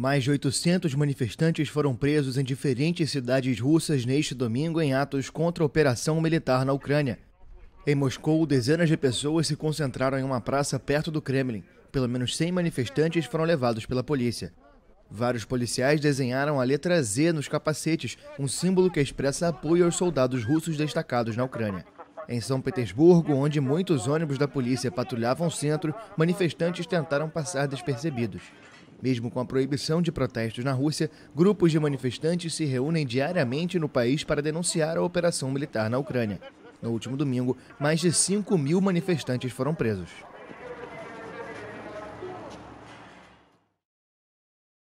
Mais de 800 manifestantes foram presos em diferentes cidades russas neste domingo em atos contra a operação militar na Ucrânia. Em Moscou, dezenas de pessoas se concentraram em uma praça perto do Kremlin. Pelo menos 100 manifestantes foram levados pela polícia. Vários policiais desenharam a letra Z nos capacetes, um símbolo que expressa apoio aos soldados russos destacados na Ucrânia. Em São Petersburgo, onde muitos ônibus da polícia patrulhavam o centro, manifestantes tentaram passar despercebidos. Mesmo com a proibição de protestos na Rússia, grupos de manifestantes se reúnem diariamente no país para denunciar a operação militar na Ucrânia. No último domingo, mais de 5 mil manifestantes foram presos.